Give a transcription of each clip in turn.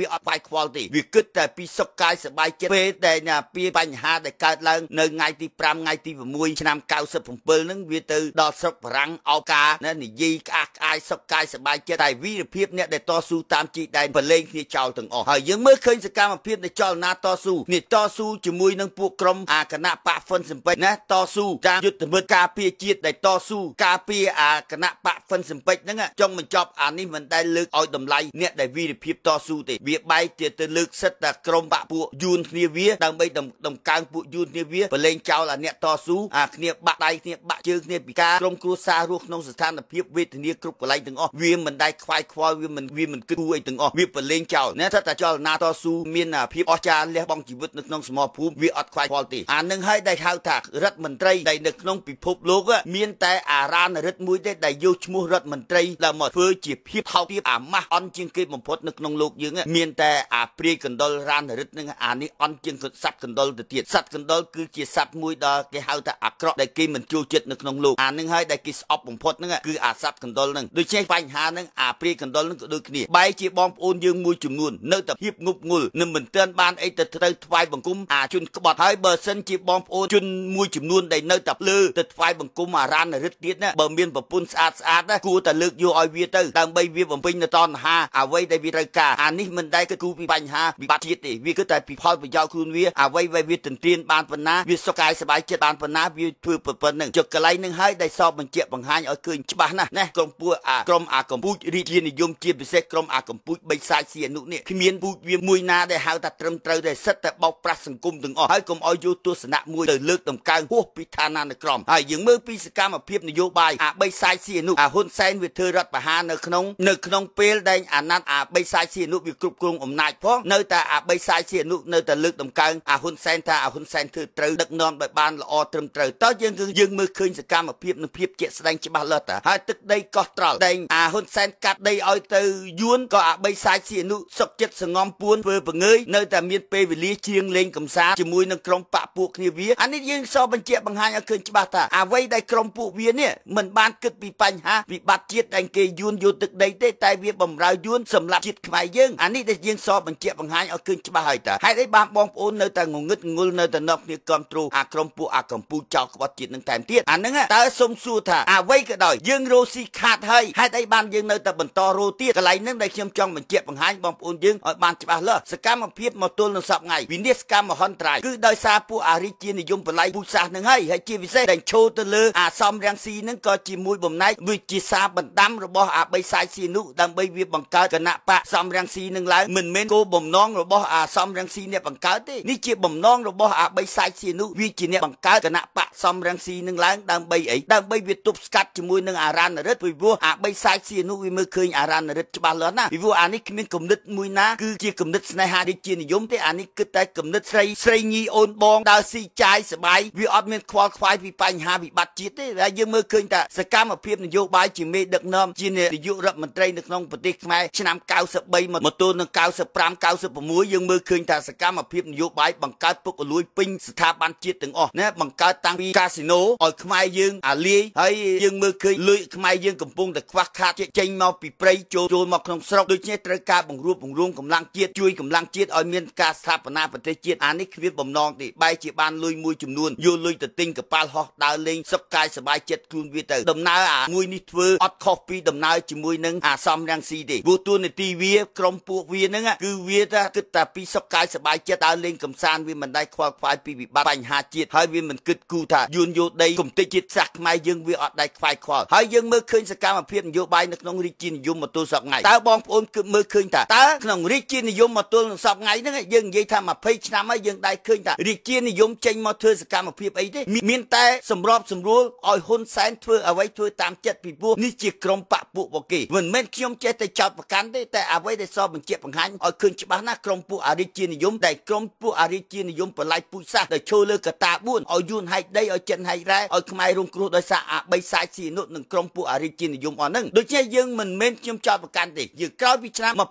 វាអត់បាយខ្វល់ទេវាគិតតែពីសុខកាយសบายចិត្តពេលដែលណាពីបញ្ហាដែលកើតឡើងនៅថ្ងៃទី5ថ្ងៃទី6ឆ្នាំ97នឹងវាទៅ ដល់ស្រុកបារាំងអោការណានិយាយក្អាស់ក្អាយសុខកាយសบายចិត្តតែវីរភាពអ្នកដែលតស៊ូតាមជីដែនប្រឡែងគ្នាចោលទាំងអស់ហើយយើងមើលឃើញសកម្មភាពនៃចលនាតស៊ូនេះតស៊ូជាមួយ នឹងពួកក្រុមអាគណៈបកហ្វុនសំពេចណាតស៊ូតាមយុទ្ធមិត្តការពារជាតិដែលតស៊ូការពារអាគណៈបកហ្វុនសំពេចហ្នឹងចង់បញ្ចប់អានេះមិនដែលលើកឲ្យតម្លៃអ្នកដែលវីរភាពតស៊ូទេវាបែកទៀតទៅលើកសិទ្ធិតែក្រុមបកពួកយួនគ្នាវាដើម្បីដំកើងពួកយួនគ្នាវាបលែងចោលអាអ្នកតស៊ូអាគ្នាបាក់ដៃគ្នាបាក់ជើងគ្នាពីការក្រុមគ្រួសាររស់ក្នុងស្ថានភាពវេទនាគ្រប់កន្លែងទាំងអស់វាមិនដែលខ្វាយខ្វល់វាមិនវាមិនគិតគូរអីទាំងអស់វាបលែងចោលណាថាតែចលនាតស៊ូមានភាពអស្ចារ្យលះបង់ជីវិតនៅក្នុងសមរភូមិវាអត់ខ្វាយខ្វល់ទេអានឹងហើយដែលហៅថារដ្ឋមន្ត្រីដែលនៅក្នុងពិភពលោកមានតែអារានរដ្ឋមួយទេដែលយកឈ្មោះរដ្ឋមន្ត្រីដែលមកធ្វើជាភាពថោកទាបអាម៉ាស់អន់ជាងគេបំផុតនៅក្នុងលោកយើងមានតែអាព្រាយកណ្ដុលរ៉ានរិទ្ធនឹងអានេះអន់ជាងសត្វកណ្ដុលទៅទៀតសត្វកណ្ដុលគឺជាសត្វមួយដែលគេហៅថាអាក្រក់ដែលគេមិនចូលចិត្តនៅក្នុងលោកអានឹងហើយដែលគេស្អប់បំផុតហ្នឹងគឺអាសត្វកណ្ដុលហ្នឹងដូច្នេះបញ្ហាហ្នឹងអាព្រាយកណ្ដុលហ្នឹងក៏ដូចគ្នាបែរជាបងប្អូនយើងមួយចំនួននៅតែភាពងប់ងល់នឹងមិនទាន់បានអីទៅត្រូវថ្វាយបង្គំអាជនក្បត់ហើយបើសិនជាបងប្អូនជនមួយចំនួនដែលនៅតែលើទៅថ្វាយបង្គំអារ៉ានរិទ្ធទៀតណាបើមានប្រពន្ធស្អាតស្អាតណាគួរតែលើកយកឲ្យវាទៅដើម្បីវាបំពេញនៅតណ្ហាអ្វីដែលវាត្រូវការអានេះមិនដែលគិតគូរពីបញ្ហាវិបត្តិជាតិទេវាគឺតែពីផលប្រយោជន៍ខ្លួនវាអ្វីវាទន្ទ្រានបានប៉ុណ្ណាវាសុខកាយសบายចិត្តបានប៉ុណ្ណាវាធ្វើប៉ុណ្្នឹងចុះកន្លែងនឹងហើយដែលសອບបញ្ជាក់បង្ហាញឲ្យឃើញច្បាស់ណាស់ណាក្រុមពួកអាក្រុមអាកម្ពុជារាជានិយមជាពិសេសក្រុមអាកម្ពុជាបិសាចសៀនុនេះគ្មានពូជវាមួយណាដែលហៅថាត្រឹមត្រូវដែលសិតតែបោកប្រាស់សង្គមទាំងអស់ហើយកុំឲ្យយកទស្សនៈមួយទៅលើកតម្កើងហួសពីឋានានុក្រមហើយយើងមើលពីសកម្មភាពនយោបាយអាបិសាចសៀនុអាហ៊ុនសែនវាធ្វើរដ្ឋបហានៅក្នុងនៅក្នុងពេលដែលអាណត្តិអាបិសាចសៀនុវាគ្រគ្រប់គ្រងអំណាចផងនៅតែអាបីសាយជាអនុនៅតែលើកតម្កើងអាហ៊ុនសែនថាអាហ៊ុនសែនធ្វើត្រូវដឹកនាំដោយបានល្អត្រឹមត្រូវតើយើងគឺយើងមើលឃើញសកម្មភាពនិងភាពជាក់ស្ដែងច្បាស់លាស់តើហើយទឹកដីកោះត្រល់ដែងអាហ៊ុនសែនកាត់ដីឲ្យទៅយួនក៏អាបីសាយជាអនុសុកចិត្តសងំពួនធ្វើពងើយនៅតែមានពេលវេលាជាងលេងកំសាន្តជាមួយនឹងក្រុមបកពួកគ្នាវាអានេះយើងសបញ្ជាក់បង្ហាញឲ្យឃើញច្បាស់ថាអ្វីដែលក្រុមពួកវានេះមិនបានគិតពីបញ្ហាវិបត្តិជាតិដែលគេយួនយកទឹកដីទេតែវាបំរើយួនសម្រាប់ជាតិខ្មែរយើងអានេះនេះដែលយើងសបញ្ជាក់បង្ហាញឲ្យឃើញច្បាស់ហើយតើហេតុអីបានបងប្អូននៅតែងងឹតងុលនៅតែនៅគ្នាគ្រប់គ្រងអាក្រុមពួកអាកម្ពុជាចោលក្បត់ជាតិនឹងតែមទៀតអានឹងតើសុំសួរថាអ្វីក៏ដោយយើងរស់ស៊ីខាតហើយហេតុអីបានយើងនៅតែបន្តរស់ទៀតកន្លែងនឹងដែលខ្ញុំចង់បញ្ជាក់បង្ហាញបងប្អូនយើងឲ្យបានច្បាស់លាស់សកម្មភាពមកទល់នឹងសពថ្ងៃវិនិច្ឆ័យកម្មមហន្តរាយគឺដោយសារពួកអារិជានិយមបល័យពូសាសនឹងហើយហើយជាពិសេសដែលឈោទៅលើអាសំរាំងស៊ីនឹងក៏ជាមួយបំណែកវិជាសាបណ្ដាំរបស់អាបីសាយស៊ីនុដើម្បីវាបង្កើតគណៈបកសំរាំងស៊ីនឹងឡើងមិនមែនគោលបំណងរបស់អាសំរងស៊ីអ្នកបង្កើតទេនេះជាបំណងរបស់អាបីសាយស៊ីនោះវាជាអ្នកបង្កើតគណៈបកសំរងស៊ីនឹងឡើងដើម្បីអីដើម្បីវាទប់ស្កាត់ជាមួយនឹងអារ៉ានរិទ្ធពីព្រោះអាបីសាយស៊ីនោះវាមើលឃើញអារ៉ានរិទ្ធច្បាស់លាស់ណាពីព្រោះអានេះគ្មានគំនិតមួយណាគឺជាគំនិតស្នេហារាជានិយមទេអានេះគិតតែគំនិតស្រីស្រីញីអូនបងដើរស៊ីចាយសបាយវាអត់មានខ្វល់ខ្វាយពីបញ្ហាវិបត្តិជាតិទេហើយយើងមើលឃើញថាសកម្មភាពនយោបាយជាមេដឹកនាំជានាយករដ្ឋមន្ត្រីនៅក្នុងប្រទេសខ្មែរឆ្នាំ93មកទល់នឹង95 96យើងមើលឃើញថាសកម្មភាពនយោបាយបង្កើតពុករលួយពេញស្ថាប័នជាតិទាំងអស់ណាបង្កើតតាំងពីកាស៊ីណូឲ្យខ្មែរយើងអាលាយហើយយើងមើលឃើញលុយខ្មែរយើងកំពុងតែខ្វះខាតចេញមកពីព្រៃចូលចូលមកក្នុងស្រុកដូច្នេះត្រូវការបង្រួបបង្រួមកម្លាំងជាតិជួយកម្លាំងជាតិឲ្យមានការស្ថាបនាប្រទេសជាតិអានេះគ្មានបំណងទេបែរជាបានលុយមួយចំនួនយកលុយទៅទិញកប៉ាល់ហោះដើរលេងសុខកាយសบายចិត្តខ្លួនវាទៅដំណើរអាមួយនេះធ្វើអត់ខុសពីដំណើរជាមួយនឹងអាសំរាំងស៊ីទេព្រោះទួលនីតិវាក្រុមពួកវានឹងគឺវាថាគិតតែពីសុខកាយសบายចិត្តដើរលេងកំសាន្តវាមិនដែលខ្វល់ខ្វាយពីវិបត្តិបញ្ហាជាតិហើយវាមិនគិតគូរថាយួនយោដីគំតិជាតិសាសខ្មែរយើងវាអត់ដែលខ្វាយខ្វល់ហើយយើងមើលឃើញសកម្មភាពនយោបាយនៅក្នុងរាជានិយមមកទល់សពថ្ងៃតើបងប្អូនគឺមើលឃើញថាតើក្នុងរាជានិយមមកទល់នឹងសពថ្ងៃហ្នឹងយើងនិយាយថា20ឆ្នាំហើយយើងដែលឃើញថារាជានិយមចេញមកធ្វើសកម្មភាពអីទេមានតែសម្របសម្រួលឲ្យហ៊ុនសែនធ្វើអ្វីធ្វើតាមចិត្តពីព្រោះនេះជាក្រុមបកពួករបស់គេមិនមែនខ្ញុំចេះតែចោទប្រកាន់ទេតែអ្វីដែលសពបញ្បញ្ជាក់បង្ហាញឲ្យឃើញច្បាស់ណាស់ក្រុមពួកអរិជានិយមដែលក្រុមពួកអរិជានិយមបលាយពូជសាសន៍ដែលឈើលើកតា4ឲ្យយួនហែកដីឲ្យចិនហែករ៉ែឲ្យខ្មែររងគ្រោះដោយសារអាបីសាយស៊ីនុតនិងក្រុមពួកអរិជានិយមអស់ហ្នឹងដូច្នេះយើងមិនមែនខ្ញុំចោទប្រកាន់ទេយើងក្រោយពីឆ្នាំ1993ម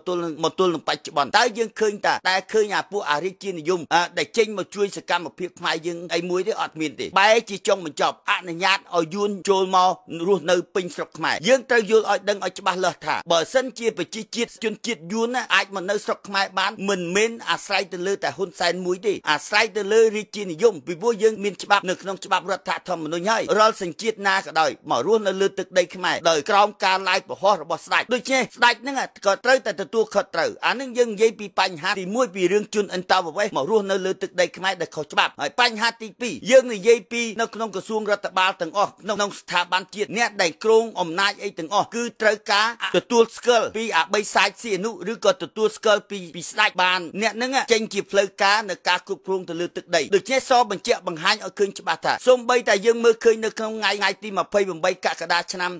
កទល់មកទល់នឹងបច្ចុប្បន្នតើយើងឃើញតាតែឃើញអាពួកអរិជានិយមដែលចេញមកជួយសកម្មភាពខ្មែរយើងអីមួយទេអត់មានទេបែរជាចង់បញ្ចប់អនុញ្ញាតឲ្យយួនចូលមករស់នៅពេញស្រុកខ្មែរយើងត្រូវយល់ឲ្យដឹងឲ្យច្បាស់លាស់ថាបើសិនជាប្រជាជីជាតិជនជាតិយួនណាអាចមកនៅស្រុកខ្មែរបានមិនមែនអាស្រ័យទៅលើតែហ៊ុនសែនមួយទេអាស្រ័យទៅលើរាជានិយមពីព្រោះយើងមានច្បាប់នៅក្នុងច្បាប់រដ្ឋធម្មនុញ្ញហើយរាល់សញ្ជាតិណាក៏ដោយមករស់នៅលើទឹកដីខ្មែរដោយក្រោមការឡាយប្រហោះរបស់ស្ដេចដូច្នេះស្ដេចហ្នឹងក៏ត្រូវតែទទួលខុសត្រូវអានឹងយើងនិយាយពីបញ្ហាទី1ពីរឿងជនអន្តោប្រវេសន៍មករស់នៅលើទឹកដីខ្មែរដែលខុសច្បាប់ហើយបញ្ហាទី2យើងនិយាយពីនៅក្នុងក្រសួងរដ្ឋបាលទាំងអស់ក្នុងស្ថាប័នជាតិអ្នកដែលគ្រងអំណាចអីទាំងអស់គឺត្រូវការទទួលស្គាល់ពីអបីសាច់ស៊ីអនុឬក៏ទទួលស្គាល់ពីពីស្ដេចបានអ្នកនឹងចេញជាផ្លូវការនៅការគ្រប់គ្រងទៅលើទឹកដីដូច្នេះសបញ្ជាក់បង្ហាញឲ្យឃើញច្បាស់ថាសូម្បីតែយើងមើលឃើញនៅក្នុងថ្ងៃថ្ងៃទី28កក្កដាឆ្នាំ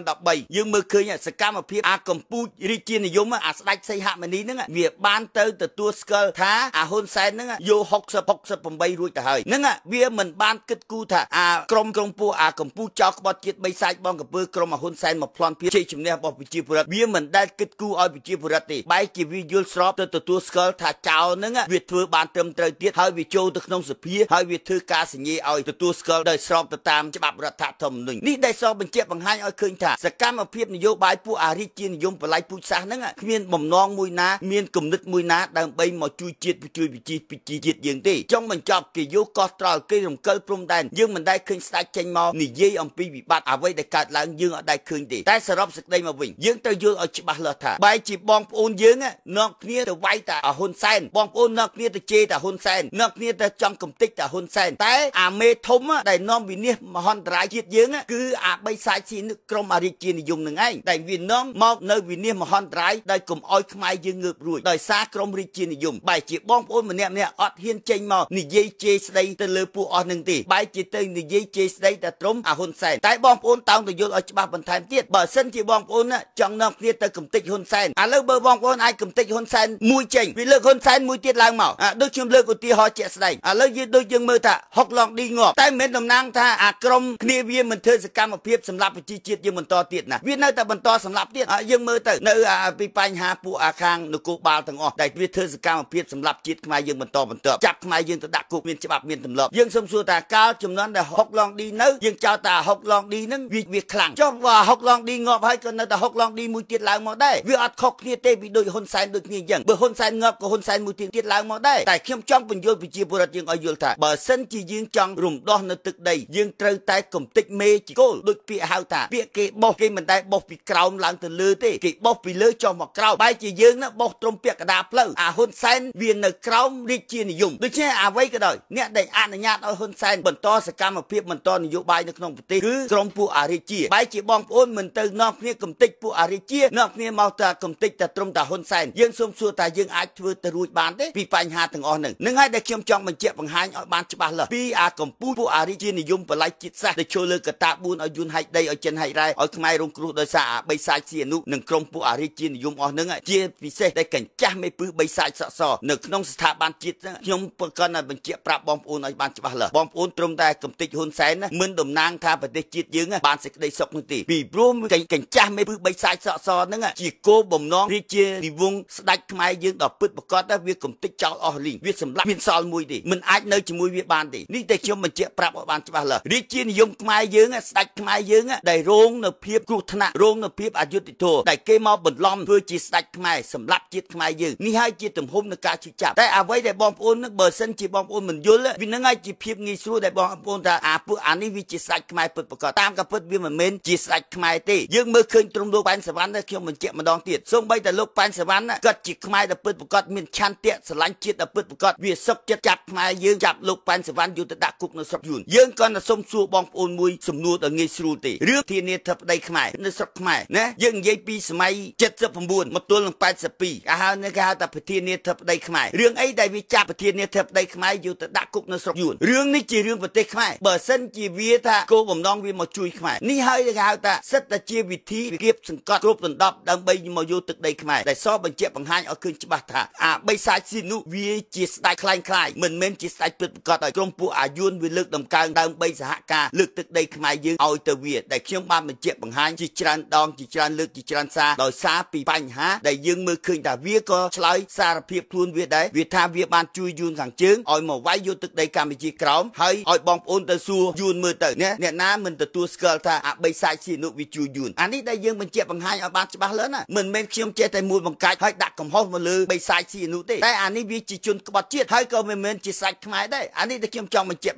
2013យើងមើលឃើញសកម្មភាពអាកម្ពុជារាជានិយមអាស្ដេចសីហមុនីនឹងវាបានទៅទទួលស្គាល់ថាអាហ៊ុនសែននឹងយក60 68រួចទៅហើយនឹងវាមិនបានគិតគូរថាអាក្រមក្រុងពួកអាកម្ពុជាចោលក្បត់ជាតិ3សាច់បងកពើក្រមអាហ៊ុនសែនមកប្លន់ភាពជ័យជំនះរបស់ប្រជាពលរដ្ឋវាមិនដែលគិតគូឲ្យប្រជាពលរដ្ឋទេបែរជាវាយល់ស្របទៅទទួលស្គាល់ថាចៅនឹងវាធ្វើបានត្រឹមត្រូវទៀតហើយវាចូលទៅក្នុងសភាហើយវាធ្វើការសញ្ញាឲ្យទទួលស្គាល់ដោយស្របទៅតាមច្បាប់រដ្ឋធម្មនុញ្ញនេះដែលសបញ្ជាក់បង្ហាញឲ្យឃើញថាសកម្មភាពនយោបាយពួកអារិជានិយមបល័យពូជសាសនឹងគ្មានបំណងមួយណាមានគំនិតមួយណាដើម្បីមកជួយជាតិជួយវិជាប្រជាជាតិយើងទេចុងបញ្ចប់គេយកកោះត្រល់គេរំកិលព្រំដែនយើងមិនដែលឃើញស្ដេចចេញមកនិយាយអំពីវិបត្តិអ្វីដែលកើតឡើងយើងអត់ដែលឃើញទេតែសរុបសេចក្តីមកវិញយើងត្រូវយល់ឲ្យច្បាស់លាស់ថាថាបែកជាបងប្អូនយើងនอกគ្នាទៅវាយតាហ៊ុនសែនបងប្អូននอกគ្នាទៅជេរតាហ៊ុនសែននอกគ្នាទៅចង់កំទេចតាហ៊ុនសែនតែអាមេធំដែលនាំវិនិច្ឆ័យមហន្តរាយជាតិយើង គឺអាបីសាយស៊ីក្រមអរិជានិយមនឹងឯងតែវានាំមក នៅវិនិច្ឆ័យមហន្តរាយដែលកុំអោយខ្មែរយើងងើបរួចដោយសារក្រមរាជានិយមបែកជាបងប្អូនម្នាក់ម្នាក់អត់ហ៊ានចេញមកនិយាយជេរស្ដីទៅលើពួកអស់នឹងទេបែកជាទៅនិយាយជេរស្ដីតែត្រឹមអាហ៊ុនសែនតែបងប្អូនតោងទៅយល់ឲ្យច្បាស់បន្ថែមទៀតបើសិនជាបងប្អូនចង់នាំគ្នាទៅកំទេចហ៊ុនហ៊ុនសែនឥឡូវបើបងប្អូនអាចកំទេចហ៊ុនសែនមួយចេញវាលើកហ៊ុនសែនមួយទៀតឡើងមកដូចខ្ញុំលើកឧទាហរណ៍ជាក់ស្ដែងឥឡូវយើងដូចយើងមើលថាហុកឡងឌីងាប់តែមិនមែនតំណាង ថាអាក្រមគ្នាវាមិនធ្វើសកម្មភាពសម្រាប់ប្រជាជាតិយើងបន្តទៀតណាវានៅតែបន្តសម្រាប់ទៀតយើងមើលទៅនៅពីបញ្ហាពួកអាខាងនគរបាលទាំងអស់ដែលវាធ្វើសកម្មភាពសម្រាប់ជាតិខ្មែរយើងបន្តបន្តចាប់ខ្មែរយើងទៅដាក់គុកមានច្បាប់មានទម្លាប់យើងសូមសួរថាកាលចំនួនដែលហុកឡងឌីនៅយើងចោទថាហុកឡងឌីនឹងវាខ្លាំងចុះបើហុកឡងឌីងាប់ហើយក៏នៅតែហុកឡងឌីមួយទៀតឡើងមកដែរវាអត់ខុសគ្នាទេពីដូចហ៊ុនសែនដូចគ្នាអញ្ចឹងបើហ៊ុនសែនងាប់ក៏ហ៊ុនសែនមួយទៀងទៀតឡើងមកដែរតែខ្ញុំចង់បញ្យល់ប្រជាពលរដ្ឋយើងឲ្យយល់ថាបើសិនជាយើងចង់រំដោះនៅទឹកដីយើងត្រូវតែកំទេចមេជគោលដូចពាក្យហៅថាពាក្យគេបោះគេមិនដែលបោះពីក្រោមឡើងទៅលើទេគេបោះពីលើចុះមកក្រោមបែរជាយើងណាបោះត្រឹមពាក្យកដាផ្លូវអាហ៊ុនសែនវានៅក្រោមរាជានិយមដូច្នេះអ្វីក៏ដោយអ្នកដែលអនុញ្ញាតឲ្យហ៊ុនសែនបន្តសកម្មភាពបន្តនយោបាយនៅក្នុងប្រទេសគឺក្រុមពួកអារាជាបែរជាបងប្អូនមិនទៅនាំគ្នាកំទេចពួកអារាជានាំគ្នាមកទៅអាកំតិចតែត្រឹមតែហ៊ុនសែនយើងសូមសួរថាយើងអាចធ្វើទៅរួចបានទេពីបញ្ហាទាំងអស់ហ្នឹងនឹងហើយដែលខ្ញុំចង់បញ្ជាក់បង្ហាញឲ្យបានច្បាស់លាស់ពីអាកំពូលពួកអារីជានិយមបល័យចិត្តសាសដែលចូលលើកតា4ឲ្យយួនហៃដីឲ្យចិនហៃរ៉ែឲ្យខ្មែររងគ្រោះដោយសារអាបីសាច់សៀនុនិងក្រុមពួកអារីជានិយមអស់ហ្នឹងជាពិសេសដែលកញ្ចាស់មេពឹសបីសាច់សក់សនៅក្នុងស្ថាប័នជាតិខ្ញុំប្រកាសឲ្យបញ្ជាក់ប្រាប់បងប្អូនឲ្យបានច្បាស់លាស់បងប្អូនត្រឹមតែកំតិចហ៊ុនសែនមិនតំណាងថាប្រទេសជាតិយើងបានសេចក្តីសុខនោះទេពីព្រោះកញ្ចាស់មេពឹសបីសាច់សក់សហ្នឹងជាគោលបំណងរាជានិវងស្ដេចខ្មែរយើងដល់ពិតប្រកបតែវាកំតិចចោលអស់លីងវាសម្លាប់មានសល់មួយទេមិនអាចនៅជាមួយវាបានទេនេះតែខ្ញុំបញ្ជាក់ប្រាប់ឲ្យបានច្បាស់លាស់រាជានិយមខ្មែរយើង ស្ដេចខ្មែរយើងដែលរងនៅភាពគ្រោះថ្នាក់រងនៅភាពអយុត្តិធម៌ដែលគេមកបន្លំធ្វើជាស្ដេចខ្មែរសម្លាប់ជាតិខ្មែរយើងនេះហើយជាទំហំនៃការជិះចាប់តែអ្វីដែលបងប្អូននឹងបើសិនជាបងប្អូនមិនយល់វានឹងហើយជាភាពងាយស្រួលដែលបងប្អូនថាអាពួកអានេះវាជាស្ដេចខ្មែរពិតប្រកបតាមការពិតវាមិនមែនជាស្ដេចខ្មែរទេយើងមើលឃើញទ្រង់លោកបែនសវណ្ណខ្ញុំបញ្ជាក់ម្ដម្ដងទៀតសូម្បីតែលោកប៉ែនសវណ្ណគាត់ជាខ្មែរដែលពិតប្រាកដមានឆន្ទៈស្រឡាញ់ជាតិដែលពិតប្រាកដវាសឹកចិត្តចាប់ខ្មែរយើងចាប់លោកប៉ែនសវណ្ណយកទៅដាក់គុកនៅស្រុកយួនយើងក៏នៅសុំសួរបងប្អូនមួយសំណួរដល់ងាយស្រួលទេរឿងធានាធិបតីខ្មែរនៅស្រុកខ្មែរណាយើងនិយាយពីសម័យ79មកទល់នឹង82អាហើយនៅគេហៅថាប្រធានាធិបតីខ្មែររឿងអីដែលវាចាប់ប្រធានាធិបតីខ្មែរយកទៅដាក់គុកនៅស្រុកយួនរឿងនេះជារឿងប្រទេសខ្មែរបើសិនជាវាថាគោលបំណងវាមកជួយខ្មែរនេះហើយគេហៅថាសិតតែជាវិធីវិគៀបសង្កត់គ្រប់ដណ្ដប់ដើម្បីមកយកទឹកដីខ្មែរដែលសបញ្ជាក់បង្ហាញឲ្យឃើញច្បាស់ថាអាបិសាចស៊ីនោះវា ជាស្ដេចខ្លាំងខ្លាយមិនមែនជាស្ដេចពិតប្រាកដឲ្យក្រុមពួកអាយួនវាលើកតម្កើងដើមបីសហការលើកទឹកដីខ្មែរយើងឲ្យទៅវា ដែលខ្ញុំបានបញ្ជាក់បង្ហាញជាច្រើនដងជាច្រើនលើកជាច្រើនសារដោយសារពីបញ្ហាដែលយើងមើលឃើញថាវាក៏ឆ្លើយសារភាពខ្លួនវាដែរវាថាវាបានជួយយួនខាងជើងឲ្យមកវាយយកទឹកដីកម្ពុជាក្រោមហើយឲ្យបងប្អូនទៅសួរយួនមើលទៅអ្នកណាមិនទទួលស្គាល់ថាអបិសាចស៊ីនោះវាជួយយួនអានេះដែលយើងបញ្ជាក់បង្ហាញឲ្យបានច្បាស់លឿនណាមិនមែនខ្ញុំចេះតែមួយបង្កាច់ហើយដាក់កំហុសមកលើបិសាចស៊ីអនុទេតែអានេះវាជាជនក្បត់ជាតិហើយក៏មិនមែនជាសាច់ខ្មែរដែរអានេះតែខ្ញុំចង់បញ្ជាក់